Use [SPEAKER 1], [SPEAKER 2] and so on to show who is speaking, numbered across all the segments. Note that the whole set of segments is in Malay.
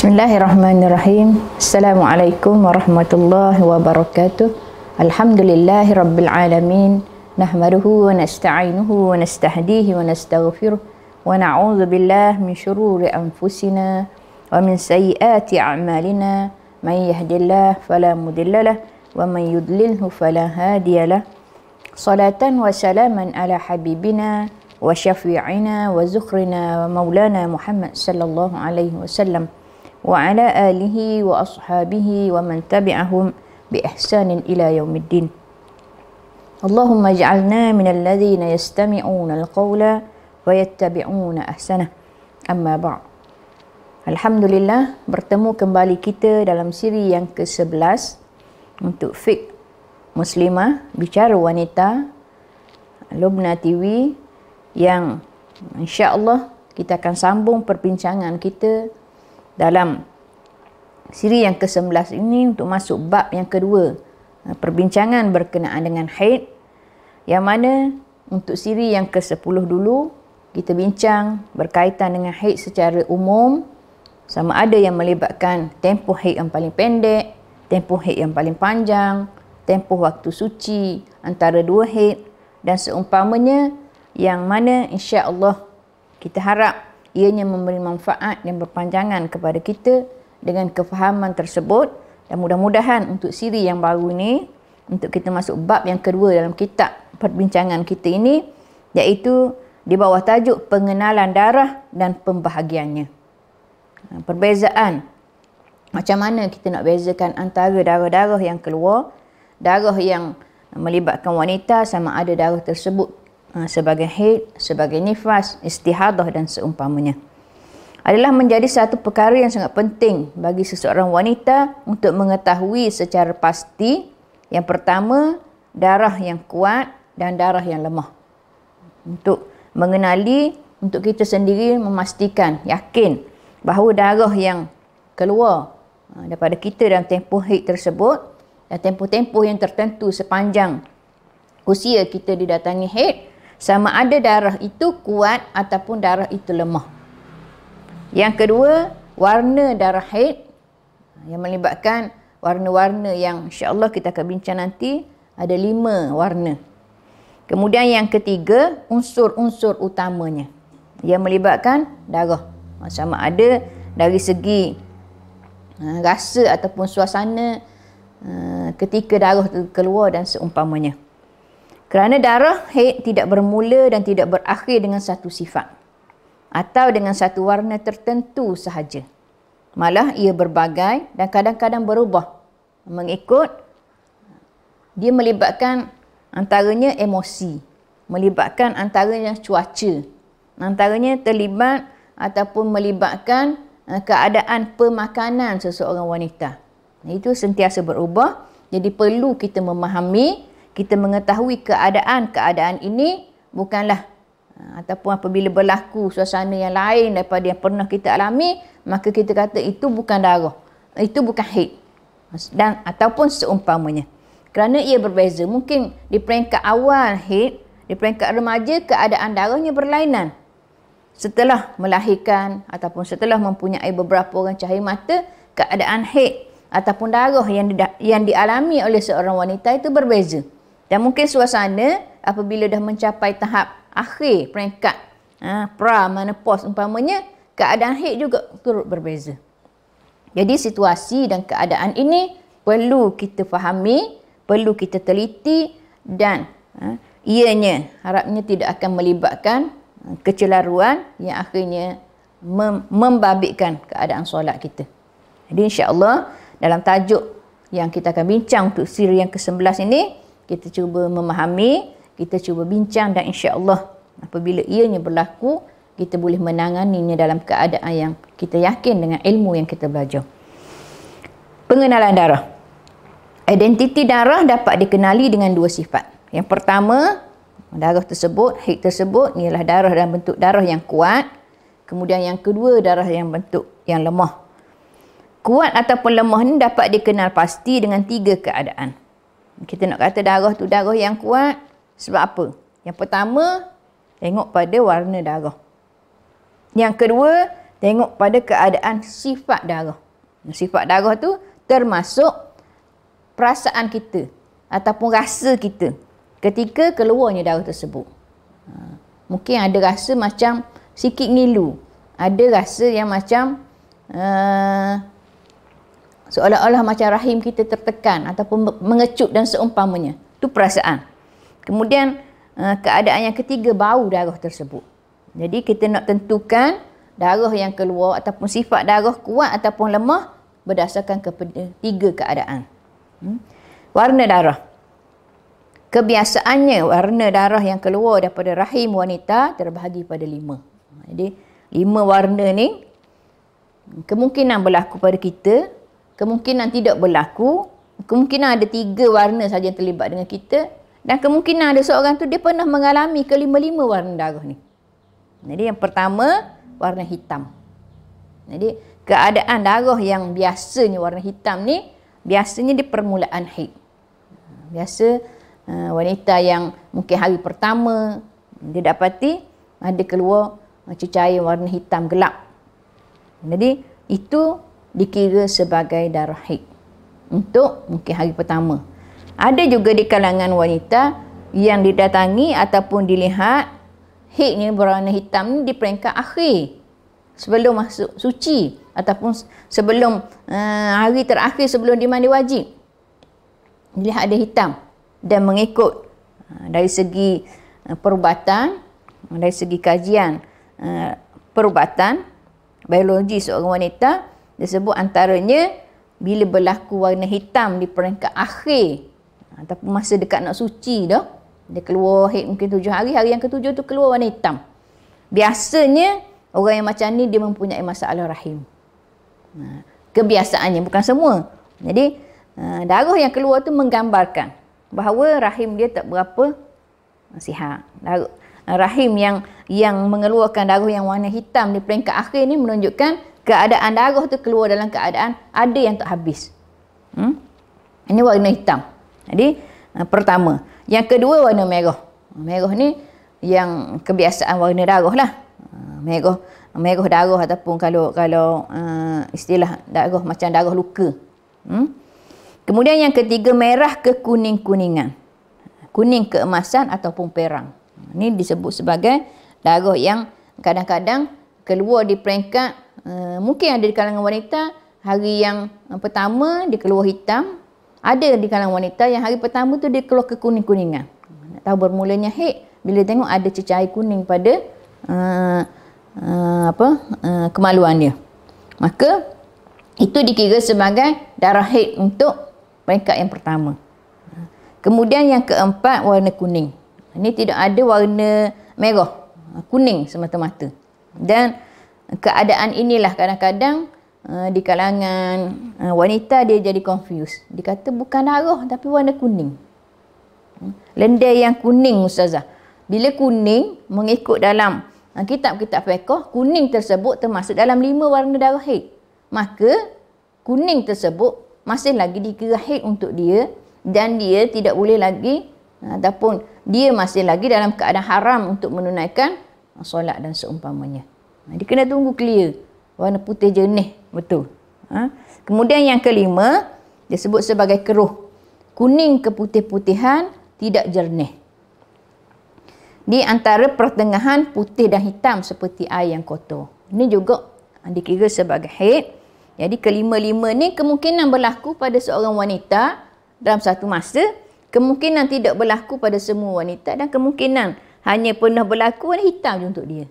[SPEAKER 1] بسم الله الرحمن الرحيم السلام عليكم ورحمة الله وبركاته الحمد لله رب العالمين نحمده ونستعينه ونستهديه ونستغفره ونعوذ بالله من شرور أنفسنا ومن سيئات أعمالنا من يهد الله فلا مضل له ومن يضلله فلا هادي له صلاة وسلاما على حبيبنا وشفيعنا وزخرنا ومولانا محمد صلى الله عليه وسلم وعلى آله وأصحابه ومن تبعهم بإحسان إلى يوم الدين اللهم اجعلنا من الذين يستمعون القول ويتبعون أحسنه أما بعد Alhamdulillah bertemu kembali kita dalam siri yang ke-11 untuk fik muslimah bicara wanita Lubna TV yang insya-Allah kita akan sambung perbincangan kita dalam siri yang ke-11 ini untuk masuk bab yang kedua ha, perbincangan berkenaan dengan haid yang mana untuk siri yang ke-10 dulu kita bincang berkaitan dengan haid secara umum sama ada yang melibatkan tempoh haid yang paling pendek, tempoh haid yang paling panjang, tempoh waktu suci antara dua haid dan seumpamanya yang mana insya-Allah kita harap ianya memberi manfaat yang berpanjangan kepada kita dengan kefahaman tersebut dan mudah-mudahan untuk siri yang baru ini untuk kita masuk bab yang kedua dalam kitab perbincangan kita ini iaitu di bawah tajuk pengenalan darah dan pembahagiannya. Ha, perbezaan macam mana kita nak bezakan antara darah-darah yang keluar, darah yang melibatkan wanita sama ada darah tersebut Ah, sebagai hid, sebagai nifas, istihadah dan seumpamanya adalah menjadi satu perkara yang sangat penting bagi seseorang wanita untuk mengetahui secara pasti yang pertama darah yang kuat dan darah yang lemah untuk mengenali untuk kita sendiri memastikan yakin bahawa darah yang keluar ah, daripada kita dalam tempoh hid tersebut dan tempoh-tempoh yang tertentu sepanjang usia kita didatangi haid sama ada darah itu kuat ataupun darah itu lemah. Yang kedua, warna darah haid yang melibatkan warna-warna yang insya-Allah kita akan bincang nanti ada lima warna. Kemudian yang ketiga, unsur-unsur utamanya yang melibatkan darah. Ha, sama ada dari segi ha, rasa ataupun suasana ha, ketika darah keluar dan seumpamanya. Kerana darah haid tidak bermula dan tidak berakhir dengan satu sifat atau dengan satu warna tertentu sahaja. Malah ia berbagai dan kadang-kadang berubah mengikut dia melibatkan antaranya emosi, melibatkan antaranya cuaca, antaranya terlibat ataupun melibatkan eh, keadaan pemakanan seseorang wanita. Itu sentiasa berubah, jadi perlu kita memahami kita mengetahui keadaan-keadaan ini bukanlah ha, ataupun apabila berlaku suasana yang lain daripada yang pernah kita alami maka kita kata itu bukan darah itu bukan haid dan ataupun seumpamanya kerana ia berbeza mungkin di peringkat awal haid di peringkat remaja keadaan darahnya berlainan setelah melahirkan ataupun setelah mempunyai beberapa orang cahaya mata keadaan haid ataupun darah yang yang dialami oleh seorang wanita itu berbeza dan mungkin suasana apabila dah mencapai tahap akhir peringkat ha, pra menopause umpamanya keadaan haid juga turut berbeza. Jadi situasi dan keadaan ini perlu kita fahami, perlu kita teliti dan ha, ianya harapnya tidak akan melibatkan ha, kecelaruan yang akhirnya mem- membabitkan keadaan solat kita. Jadi insyaallah dalam tajuk yang kita akan bincang untuk siri yang ke-11 ini kita cuba memahami, kita cuba bincang dan insya-Allah apabila ianya berlaku, kita boleh menanganinya dalam keadaan yang kita yakin dengan ilmu yang kita belajar. Pengenalan darah. Identiti darah dapat dikenali dengan dua sifat. Yang pertama, darah tersebut, hik tersebut ialah darah dalam bentuk darah yang kuat. Kemudian yang kedua, darah yang bentuk yang lemah. Kuat ataupun lemah ini dapat dikenal pasti dengan tiga keadaan kita nak kata darah tu darah yang kuat sebab apa? Yang pertama, tengok pada warna darah. Yang kedua, tengok pada keadaan sifat darah. Sifat darah tu termasuk perasaan kita ataupun rasa kita ketika keluarnya darah tersebut. Ha, mungkin ada rasa macam sikit ngilu. Ada rasa yang macam eh, seolah-olah macam rahim kita tertekan ataupun mengecut dan seumpamanya. Itu perasaan. Kemudian eh, keadaan yang ketiga bau darah tersebut. Jadi kita nak tentukan darah yang keluar ataupun sifat darah kuat ataupun lemah berdasarkan kepada tiga keadaan. Hmm? Warna darah. Kebiasaannya warna darah yang keluar daripada rahim wanita terbahagi pada lima. Jadi lima warna ni kemungkinan berlaku pada kita kemungkinan tidak berlaku, kemungkinan ada tiga warna saja yang terlibat dengan kita dan kemungkinan ada seorang tu dia pernah mengalami kelima-lima warna darah ni. Jadi yang pertama warna hitam. Jadi keadaan darah yang biasanya warna hitam ni biasanya di permulaan haid. Biasa eh, wanita yang mungkin hari pertama dia dapati ada keluar eh, cecair warna hitam gelap. Jadi itu dikira sebagai darah darahik untuk mungkin hari pertama. Ada juga di kalangan wanita yang didatangi ataupun dilihat hik ni berwarna hitam ni di peringkat akhir sebelum masuk suci ataupun sebelum uh, hari terakhir sebelum di mandi wajib. Dilihat ada hitam dan mengikut eh, dari segi eh, perubatan, dari segi kajian perubatan biologi seorang wanita disebut antaranya bila berlaku warna hitam di peringkat akhir ha, ataupun masa dekat nak suci dah dia keluar hit mungkin tujuh hari hari yang ketujuh tu keluar warna hitam biasanya orang yang macam ni dia mempunyai masalah rahim ha, kebiasaannya bukan semua jadi ha, darah yang keluar tu menggambarkan bahawa rahim dia tak berapa sihat darah, rahim yang yang mengeluarkan darah yang warna hitam di peringkat akhir ni menunjukkan keadaan darah tu keluar dalam keadaan ada yang tak habis. Hmm? Ini warna hitam. Jadi eh, pertama. Yang kedua warna merah. Merah ni yang kebiasaan warna darah lah. Eh, merah, merah darah ataupun kalau kalau uh, istilah darah macam darah luka. Hmm? Kemudian yang ketiga merah ke kuning-kuningan. Kuning keemasan ataupun perang. Ini disebut sebagai darah yang kadang-kadang keluar di peringkat Eh, mungkin ada di kalangan wanita hari yang eh, pertama dia keluar hitam. Ada di kalangan wanita yang hari pertama tu dia keluar kekuning-kuningan. Nak tahu bermulanya haid bila tengok ada cecair kuning pada uh, uh, apa uh, kemaluan dia. Maka itu dikira sebagai darah haid untuk peringkat yang pertama. Kemudian yang keempat warna kuning. Ini tidak ada warna merah, kuning semata-mata. Dan keadaan inilah kadang-kadang uh, di kalangan uh, wanita dia jadi confused. dikata bukan darah tapi warna kuning. Hmm. Lendir yang kuning ustazah. Bila kuning mengikut dalam uh, kitab-kitab fiqh, kuning tersebut termasuk dalam lima warna darah haid. Maka kuning tersebut masih lagi dikira haid untuk dia dan dia tidak boleh lagi ataupun dia masih lagi dalam keadaan haram untuk menunaikan solat dan seumpamanya. Ha, dia kena tunggu clear. Warna putih jernih. Betul. Ha? Kemudian yang kelima, dia sebut sebagai keruh. Kuning keputih-putihan, tidak jernih. Di antara pertengahan putih dan hitam seperti air yang kotor. Ini juga ha, dikira sebagai haid. Jadi kelima-lima ni kemungkinan berlaku pada seorang wanita dalam satu masa. Kemungkinan tidak berlaku pada semua wanita dan kemungkinan hanya pernah berlaku warna hitam untuk dia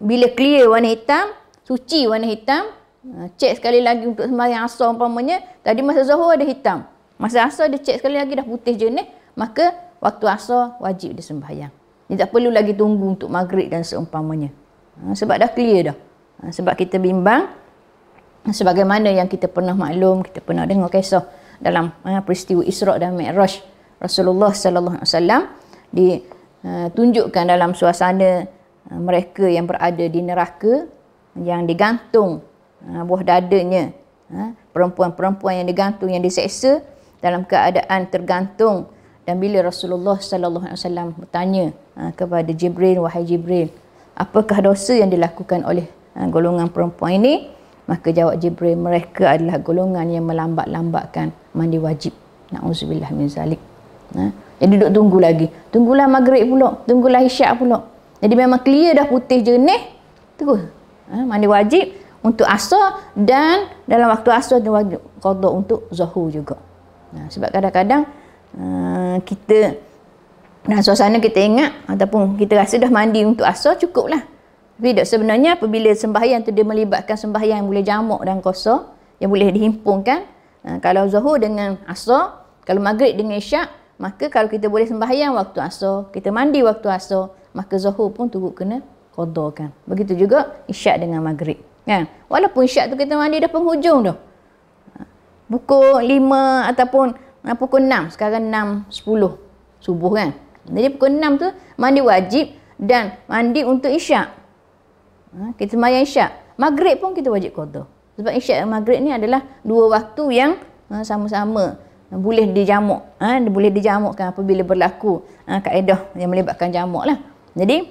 [SPEAKER 1] bila clear warna hitam, suci warna hitam, ha, check sekali lagi untuk sembahyang asar umpamanya, tadi masa zuhur ada hitam. Masa asar dia check sekali lagi dah putih jenis, maka waktu asar wajib dia sembahyang. Dia tak perlu lagi tunggu untuk maghrib dan seumpamanya. Ha, sebab dah clear dah. Ha, sebab kita bimbang sebagaimana yang kita pernah maklum, kita pernah dengar kisah dalam peristiwa Isra' dan Mi'raj Rasulullah sallallahu alaihi wasallam ditunjukkan dalam suasana Ah, mereka yang berada di neraka yang digantung ah, buah dadanya ah, perempuan-perempuan yang digantung yang diseksa dalam keadaan tergantung dan bila Rasulullah sallallahu alaihi wasallam bertanya kepada Jibril wahai Jibril apakah dosa yang dilakukan oleh golongan perempuan ini maka jawab Jibril mereka adalah golongan yang melambat-lambatkan mandi wajib nauzubillah min zalik jadi duduk tunggu lagi tunggulah maghrib pula tunggulah isyak pula jadi memang clear dah putih jenis. Terus. Ha, mandi wajib untuk asal dan dalam waktu asal dia wajib kodok untuk zuhur juga. Ha, sebab kadang-kadang uh, kita dalam suasana kita ingat ataupun kita rasa dah mandi untuk asal cukuplah. Tapi tak sebenarnya apabila sembahyang tu dia melibatkan sembahyang yang boleh jamuk dan kosor yang boleh dihimpunkan. Ha, kalau zuhur dengan asal, kalau maghrib dengan isyak, maka kalau kita boleh sembahyang waktu asal, kita mandi waktu asal, maka zuhur pun turut kena qadakan. Begitu juga isyak dengan maghrib. Kan? Walaupun isyak tu kita mandi dah penghujung dah. Pukul 5 ataupun ah, pukul 6. Sekarang 6, 10 subuh kan. Jadi pukul 6 tu mandi wajib dan mandi untuk isyak. Ah, kita mayan isyak. Maghrib pun kita wajib qadar. Sebab isyak dan maghrib ni adalah dua waktu yang ah, sama-sama boleh dijamuk. Boleh dijamukkan apabila berlaku kaedah yang melibatkan jamuk lah. Jadi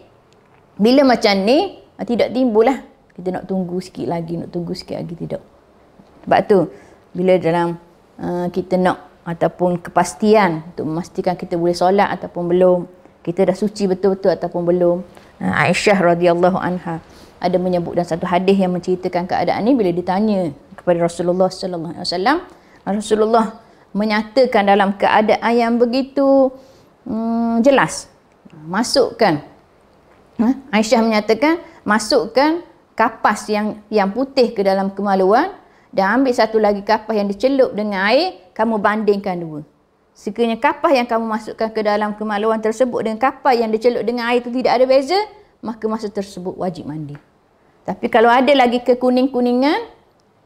[SPEAKER 1] bila macam ni ah, tidak timbul lah. Kita nak tunggu sikit lagi, nak tunggu sikit lagi tidak. Sebab tu bila dalam uh, kita nak ataupun kepastian untuk memastikan kita boleh solat ataupun belum, kita dah suci betul-betul ataupun belum. Uh, Aisyah radhiyallahu anha ada menyebut dalam satu hadis yang menceritakan keadaan ni bila ditanya kepada Rasulullah sallallahu alaihi wasallam, Rasulullah menyatakan dalam keadaan yang begitu hmm, jelas masukkan Aisyah menyatakan masukkan kapas yang yang putih ke dalam kemaluan dan ambil satu lagi kapas yang dicelup dengan air kamu bandingkan dua. Sekiranya kapas yang kamu masukkan ke dalam kemaluan tersebut dengan kapas yang dicelup dengan air itu tidak ada beza, maka masa tersebut wajib mandi. Tapi kalau ada lagi kekuning-kuningan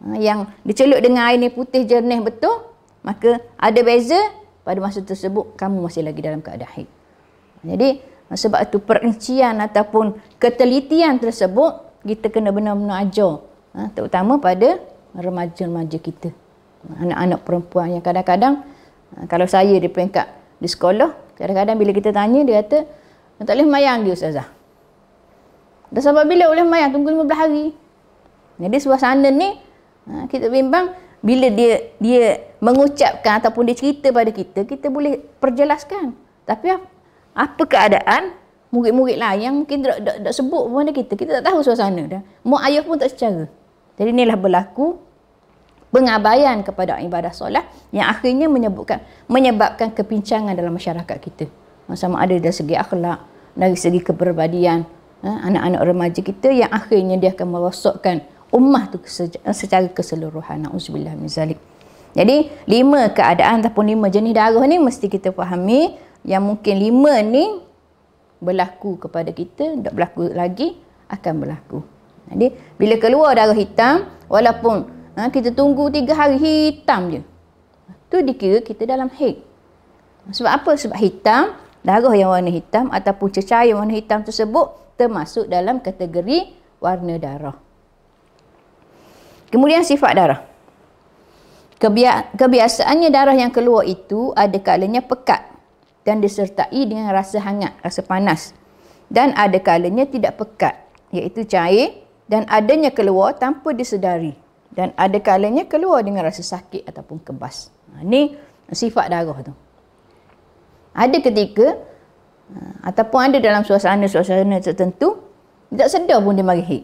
[SPEAKER 1] ha, yang dicelup dengan air ini putih jernih betul, maka ada beza pada masa tersebut kamu masih lagi dalam keadaan haid. Jadi Ah, sebab itu perincian ataupun ketelitian tersebut kita kena benar-benar ajar. Ah, terutama pada remaja-remaja kita. Ah, anak-anak perempuan yang kadang-kadang kalau saya di peringkat di sekolah, kadang-kadang bila kita tanya dia kata, tak boleh mayang dia Ustazah. Dah sampai bila boleh mayang? Tunggu 15 hari. Jadi suasana ni kita bimbang bila dia dia mengucapkan ataupun dia cerita pada kita, kita boleh perjelaskan. Tapi apa keadaan murid-murid lain yang mungkin tak, tak, tak sebut mana kita. Kita tak tahu suasana dah. Mu ayah pun tak secara. Jadi inilah berlaku pengabaian kepada ibadah solat yang akhirnya menyebabkan menyebabkan kepincangan dalam masyarakat kita. Ha, sama ada dari segi akhlak, dari segi keperbadian ha, anak-anak remaja kita yang akhirnya dia akan merosokkan ummah tu secara keseluruhan. Nauzubillah min zalik. Jadi lima keadaan ataupun lima jenis darah ni mesti kita fahami yang mungkin lima ni berlaku kepada kita, tak berlaku lagi, akan berlaku. Jadi, bila keluar darah hitam, walaupun ha, kita tunggu tiga hari hitam je, tu dikira kita dalam haid. Sebab apa? Sebab hitam, darah yang warna hitam ataupun cecair yang warna hitam tersebut termasuk dalam kategori warna darah. Kemudian sifat darah. Kebiasaannya darah yang keluar itu ada kalanya pekat dan disertai dengan rasa hangat, rasa panas. Dan ada kalanya tidak pekat, iaitu cair dan adanya keluar tanpa disedari. Dan ada kalanya keluar dengan rasa sakit ataupun kebas. Ini ha, sifat darah tu. Ada ketika ha, ataupun ada dalam suasana-suasana tertentu tidak sedar pun dia marihik.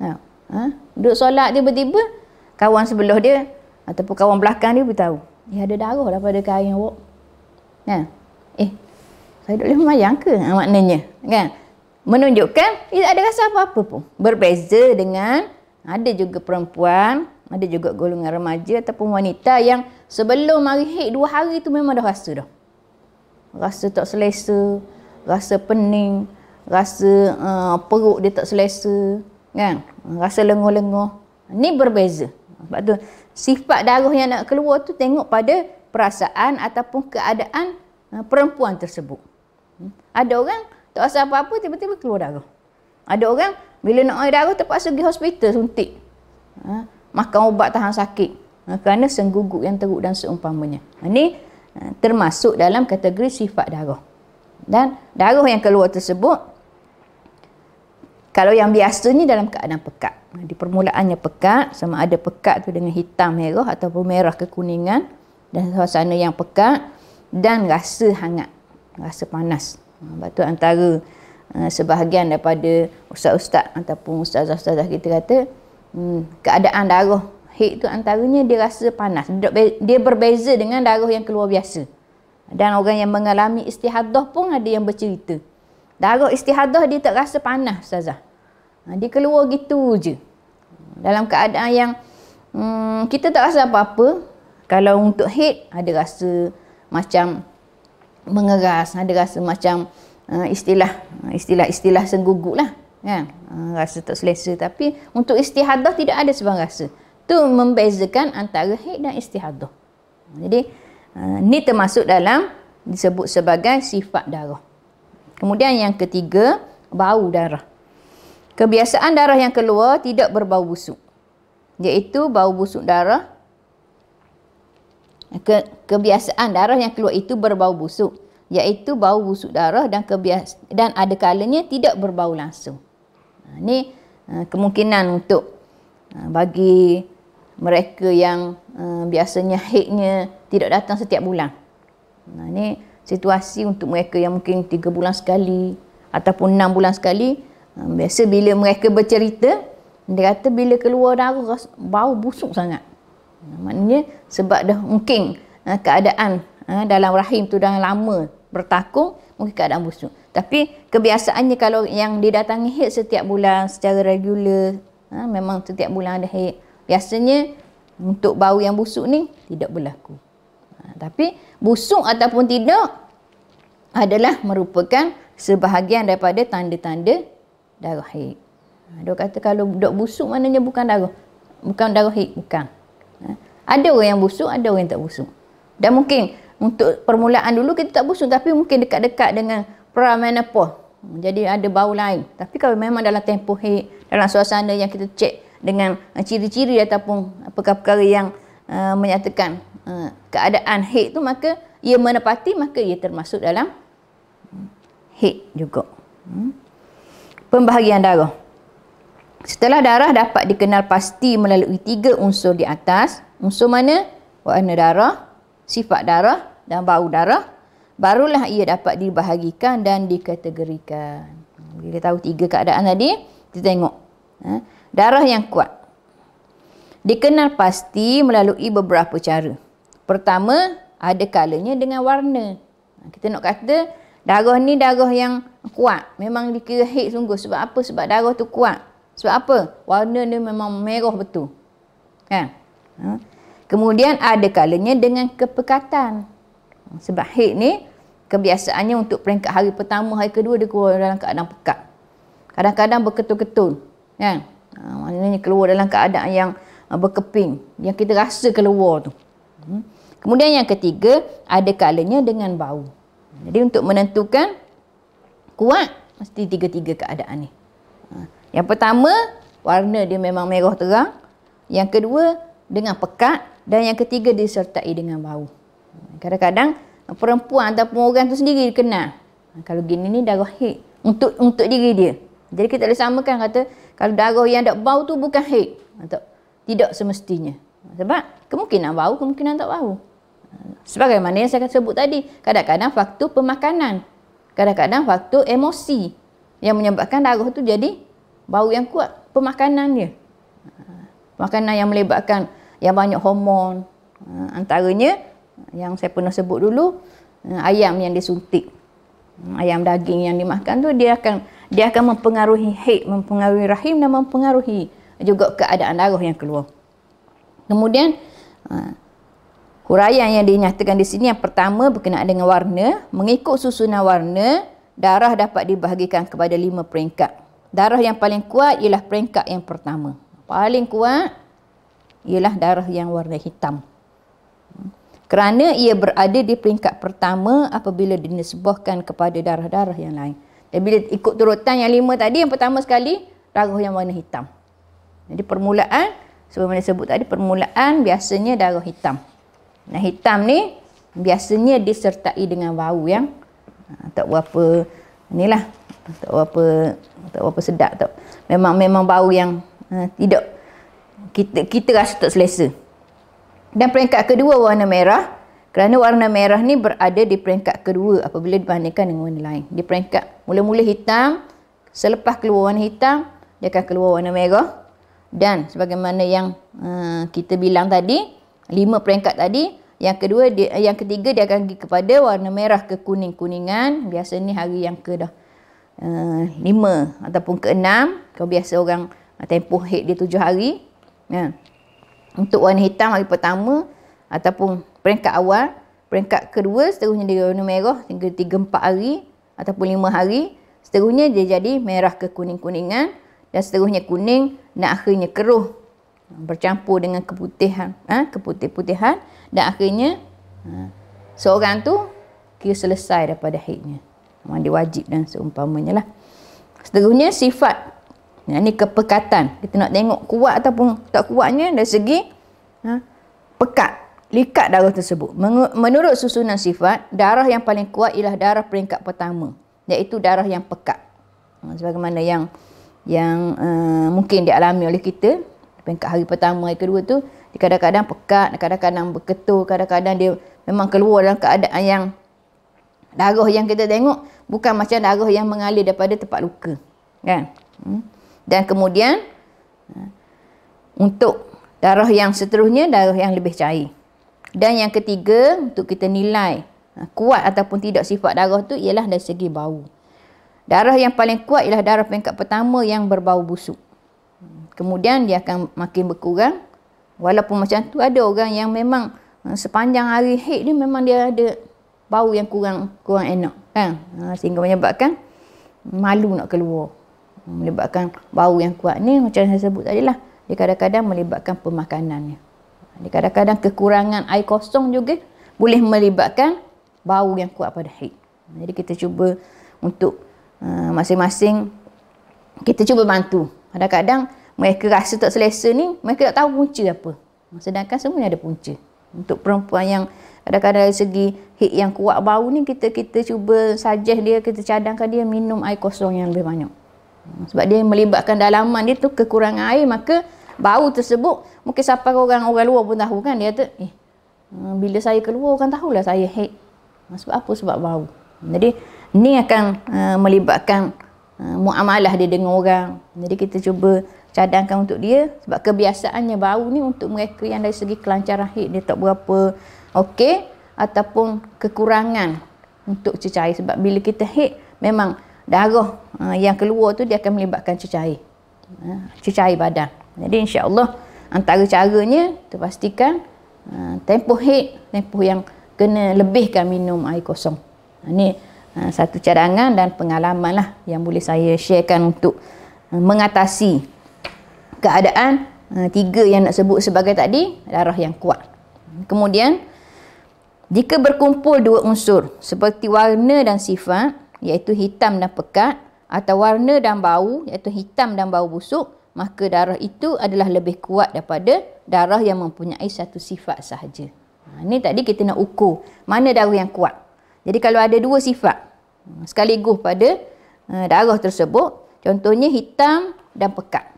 [SPEAKER 1] Ha. ha? Duduk solat tiba-tiba kawan sebelah dia ataupun kawan belakang dia beritahu. Dia ada darah lah pada kain awak. Ha eh saya tak boleh semayang ke ha, maknanya kan menunjukkan tidak ada rasa apa-apa pun berbeza dengan ada juga perempuan ada juga golongan remaja ataupun wanita yang sebelum hari haid dua hari tu memang dah rasa dah rasa tak selesa rasa pening rasa uh, perut dia tak selesa kan rasa lenguh-lenguh Ini berbeza sebab tu sifat darah yang nak keluar tu tengok pada perasaan ataupun keadaan Ha, perempuan tersebut. Hmm. Ada orang tak rasa apa-apa tiba-tiba keluar darah. Ada orang bila nak air darah terpaksa pergi hospital suntik. Ha, makan ubat tahan sakit. Ha, kerana sengguguk yang teruk dan seumpamanya. Ini termasuk dalam kategori sifat darah. Dan darah yang keluar tersebut kalau yang biasanya dalam keadaan pekat. Di permulaannya pekat, sama ada pekat tu dengan hitam merah ataupun merah kekuningan dan suasana yang pekat dan rasa hangat, rasa panas. Ha, Sebab tu antara uh, sebahagian daripada ustaz-ustaz ataupun ustaz ustazah kita kata, hmm, keadaan darah haid tu antaranya dia rasa panas. Dia berbeza dengan darah yang keluar biasa. Dan orang yang mengalami istihadah pun ada yang bercerita. Darah istihadah dia tak rasa panas ustazah. Ha, dia keluar gitu je. Dalam keadaan yang hmm, kita tak rasa apa-apa, kalau untuk haid ada rasa macam mengeras, ada rasa macam uh, istilah istilah-istilah eh, sengguguk lah. Kan? Uh, rasa tak selesa tapi untuk istihadah tidak ada sebarang rasa. Itu membezakan antara haid dan istihadah. Jadi uh, ni termasuk dalam disebut sebagai sifat darah. Kemudian yang ketiga, bau darah. Kebiasaan darah yang keluar tidak berbau busuk. Iaitu bau busuk darah ke, kebiasaan darah yang keluar itu berbau busuk iaitu bau busuk darah dan kebias dan ada kalanya tidak berbau langsung. Ini ha, ha, kemungkinan untuk ha, bagi mereka yang biasanya haidnya tidak datang setiap bulan. Ini situasi untuk mereka yang mungkin tiga bulan sekali ataupun enam bulan sekali biasa bila mereka bercerita dia kata bila keluar darah bau busuk sangat. Ha, maknanya sebab dah mungkin ha, keadaan ha, dalam rahim tu dah lama bertakung, mungkin keadaan busuk. Tapi kebiasaannya kalau yang didatangi haid setiap bulan secara regular, memang setiap bulan ada haid. Biasanya untuk bau yang busuk ni tidak berlaku. Tapi busuk ataupun tidak adalah merupakan sebahagian daripada tanda-tanda darah haid. Dia kata kalau dok busuk maknanya bukan darah. Bukan darah haid, bukan. Ada orang yang busuk, ada orang yang tak busuk. Dan mungkin untuk permulaan dulu kita tak busuk tapi mungkin dekat-dekat dengan pramenopause. Jadi ada bau lain. Tapi kalau memang dalam tempoh haid, dalam suasana yang kita cek dengan eh, ciri-ciri ataupun apakah perkara yang uh, menyatakan uh, keadaan haid tu maka ia menepati maka ia termasuk dalam haid juga. Hmm. Pembahagian darah. Setelah darah dapat dikenal pasti melalui tiga unsur di atas, unsur mana? Warna darah, sifat darah dan bau darah, barulah ia dapat dibahagikan dan dikategorikan. Bila tahu tiga keadaan tadi, kita tengok. Ha? Darah yang kuat. Dikenal pasti melalui beberapa cara. Pertama, ada kalanya dengan warna. Ha, kita nak kata, darah ni darah yang kuat. Memang dikira hate sungguh. Sebab apa? Sebab darah tu kuat. Sebab apa? Warna dia memang merah betul. Ha? Ha? Kemudian ada kalanya dengan kepekatan. Sebab hate ni kebiasaannya untuk peringkat hari pertama, hari kedua dia keluar dalam keadaan pekat. Kadang-kadang berketul-ketul. Ha? Ha, maknanya keluar dalam keadaan yang ha, berkeping. Yang kita rasa keluar tu. Hmm? Kemudian yang ketiga ada kalanya dengan bau. Jadi untuk menentukan kuat mesti tiga-tiga keadaan ni. Yang pertama, warna dia memang merah terang. Yang kedua, dengan pekat. Dan yang ketiga, disertai dengan bau. Kadang-kadang, perempuan ataupun orang tu sendiri kenal. Kalau gini ni darah hit untuk untuk diri dia. Jadi kita boleh samakan kata kalau darah yang tak bau tu bukan hit atau tidak semestinya. Sebab kemungkinan bau, kemungkinan tak bau. mana yang saya sebut tadi, kadang-kadang faktor pemakanan, kadang-kadang faktor emosi yang menyebabkan darah tu jadi bau yang kuat pemakanan dia. Makanan yang melibatkan yang banyak hormon. Antaranya yang saya pernah sebut dulu ayam yang disuntik. Ayam daging yang dimakan tu dia akan dia akan mempengaruhi haid, mempengaruhi rahim dan mempengaruhi juga keadaan darah yang keluar. Kemudian huraian yang dinyatakan di sini yang pertama berkenaan dengan warna, mengikut susunan warna, darah dapat dibahagikan kepada lima peringkat darah yang paling kuat ialah peringkat yang pertama. Paling kuat ialah darah yang warna hitam. Kerana ia berada di peringkat pertama apabila dinisbahkan kepada darah-darah yang lain. Dan bila ikut turutan yang lima tadi, yang pertama sekali, darah yang warna hitam. Jadi permulaan, sebelum saya sebut tadi, permulaan biasanya darah hitam. Nah hitam ni biasanya disertai dengan bau yang ha, tak berapa inilah tak apa tak apa sedap tak memang memang bau yang uh, tidak kita kita rasa tak selesa dan peringkat kedua warna merah kerana warna merah ni berada di peringkat kedua apabila dibandingkan dengan warna lain di peringkat mula-mula hitam selepas keluar warna hitam dia akan keluar warna merah dan sebagaimana yang uh, kita bilang tadi lima peringkat tadi yang kedua dia, yang ketiga dia akan pergi kepada warna merah ke kuning-kuningan biasa ni hari yang ke dah Eh, lima ataupun ke enam. Kalau biasa orang eh, tempoh hit dia tujuh hari. Ya. Untuk warna hitam hari pertama ataupun peringkat awal. Peringkat kedua seterusnya dia warna merah hingga tiga empat hari ataupun lima hari. Seterusnya dia jadi merah ke kuning-kuningan dan seterusnya kuning dan akhirnya keruh bercampur dengan keputihan ha? keputih-putihan dan akhirnya ha, seorang tu kira selesai daripada haidnya memang dia wajib dan seumpamanya lah seterusnya sifat yang ni kepekatan kita nak tengok kuat ataupun tak kuatnya dari segi ha, pekat likat darah tersebut menurut susunan sifat darah yang paling kuat ialah darah peringkat pertama iaitu darah yang pekat ha, sebagaimana yang yang uh, mungkin dialami oleh kita peringkat hari pertama hari kedua tu dia kadang-kadang pekat kadang-kadang berketul kadang-kadang dia memang keluar dalam keadaan yang Darah yang kita tengok bukan macam darah yang mengalir daripada tempat luka. Kan? Hmm. Dan kemudian hmm, untuk darah yang seterusnya, darah yang lebih cair. Dan yang ketiga untuk kita nilai ha, kuat ataupun tidak sifat darah tu ialah dari segi bau. Darah yang paling kuat ialah darah peringkat pertama yang berbau busuk. Hmm. Kemudian dia akan makin berkurang. Walaupun macam tu ada orang yang memang ha, sepanjang hari haid ni memang dia ada bau yang kurang kurang enak kan ha, sehingga menyebabkan malu nak keluar melibatkan bau yang kuat ni macam saya sebut tadi lah dia kadang-kadang melibatkan pemakanannya dia kadang-kadang kekurangan air kosong juga boleh melibatkan bau yang kuat pada haid jadi kita cuba untuk uh, masing-masing kita cuba bantu kadang-kadang mereka rasa tak selesa ni mereka tak tahu punca apa sedangkan semuanya ada punca untuk perempuan yang kadang-kadang dari segi heat yang kuat bau ni kita kita cuba suggest dia kita cadangkan dia minum air kosong yang lebih banyak hmm, sebab dia melibatkan dalaman dia tu kekurangan air maka bau tersebut mungkin siapa orang orang luar pun tahu kan dia tu. eh hmm, bila saya keluar orang tahulah saya heat hmm, sebab apa sebab bau jadi ni akan uh, melibatkan uh, muamalah dia dengan orang jadi kita cuba cadangkan untuk dia sebab kebiasaannya bau ni untuk mereka yang dari segi kelancaran heat dia tak berapa okey ataupun kekurangan untuk cecair sebab bila kita hit memang darah eh, yang keluar tu dia akan melibatkan cecair ha, cecair badan jadi insyaallah antara caranya tu pastikan ha, tempoh hit tempoh yang kena lebihkan minum air kosong ini ha, satu cadangan dan pengalaman lah yang boleh saya sharekan untuk mengatasi keadaan tiga yang nak sebut sebagai tadi darah yang kuat kemudian jika berkumpul dua unsur seperti warna dan sifat iaitu hitam dan pekat atau warna dan bau iaitu hitam dan bau busuk, maka darah itu adalah lebih kuat daripada darah yang mempunyai satu sifat sahaja. Ha, ini tadi kita nak ukur mana darah yang kuat. Jadi kalau ada dua sifat ha, sekaligus pada uh, darah tersebut, contohnya hitam dan pekat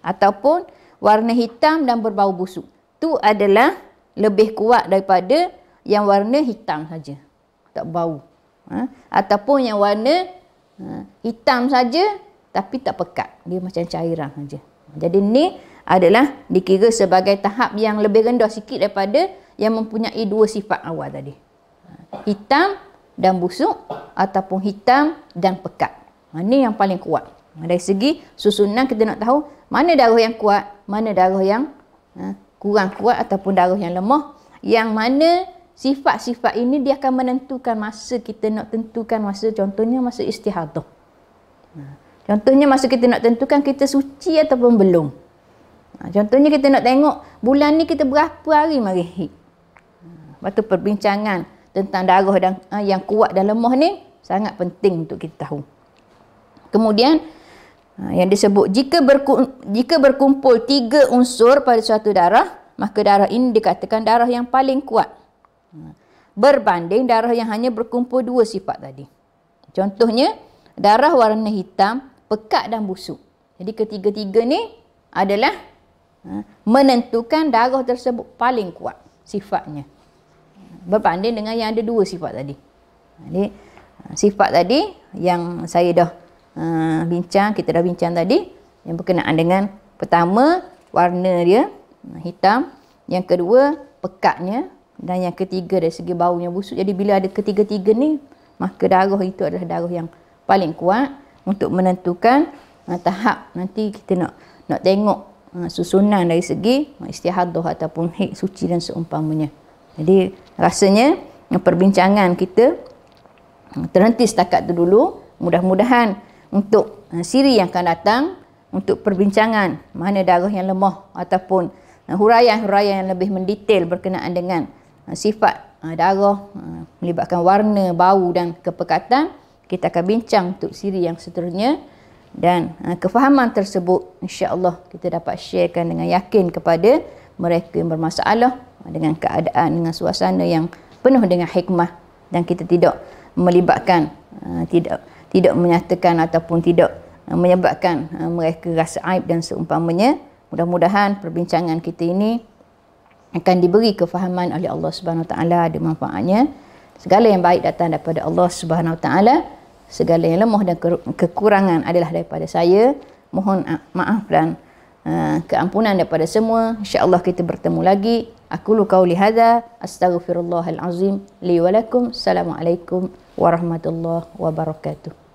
[SPEAKER 1] ataupun warna hitam dan berbau busuk, itu adalah lebih kuat daripada yang warna hitam saja tak bau ha? ataupun yang warna ha, hitam saja tapi tak pekat dia macam cairan saja jadi ni adalah dikira sebagai tahap yang lebih rendah sikit daripada yang mempunyai dua sifat awal tadi ha, hitam dan busuk ataupun hitam dan pekat mana ha, yang paling kuat ha, dari segi susunan kita nak tahu mana darah yang kuat mana darah yang kurang kuat ataupun darah yang lemah yang mana Sifat-sifat ini dia akan menentukan masa kita nak tentukan masa contohnya masa istihadah. Ha, contohnya masa kita nak tentukan kita suci ataupun belum. Ha, contohnya kita nak tengok bulan ni kita berapa hari mari hik. Ha, lepas tu perbincangan tentang darah dan, yang kuat dan lemah ni sangat penting untuk kita tahu. Kemudian yang disebut jika berkumpul, jika berkumpul tiga unsur pada suatu darah maka darah ini dikatakan darah yang paling kuat. Hmm. Berbanding darah yang hanya berkumpul dua sifat tadi. Contohnya, darah warna hitam, pekat dan busuk. Jadi ketiga-tiga ni adalah hmm, menentukan darah tersebut paling kuat sifatnya. Berbanding dengan yang ada dua sifat tadi. Jadi hmm, sifat tadi yang saya dah uh, bincang, kita dah bincang tadi yang berkenaan dengan pertama warna dia hitam, yang kedua pekatnya dan yang ketiga dari segi baunya busuk. Jadi bila ada ketiga-tiga ni, maka darah itu adalah darah yang paling kuat untuk menentukan uh, tahap nanti kita nak nak tengok uh, susunan dari segi ah, istihadah ataupun hik suci dan seumpamanya. Jadi rasanya perbincangan kita terhenti setakat tu dulu. Mudah-mudahan untuk uh, siri yang akan datang, untuk perbincangan mana darah yang lemah ataupun huraian-huraian uh, yang lebih mendetail berkenaan dengan Ah, sifat ah, darah ah, melibatkan warna, bau dan kepekatan kita akan bincang untuk siri yang seterusnya dan kefahaman tersebut insya-Allah kita dapat sharekan dengan yakin kepada mereka yang bermasalah dengan keadaan dengan suasana yang penuh dengan hikmah dan kita tidak melibatkan tidak tidak menyatakan ataupun tidak menyebabkan mereka rasa aib dan seumpamanya mudah-mudahan perbincangan kita ini akan diberi kefahaman oleh Allah Subhanahu Wa Taala ada manfaatnya. Segala yang baik datang daripada Allah Subhanahu Wa Taala. Segala yang lemah dan kekurangan adalah daripada saya. Mohon maaf dan keampunan daripada semua. Insya-Allah kita bertemu lagi. Aku lu kau lihada. Azim. Li walakum. Assalamualaikum warahmatullahi wabarakatuh.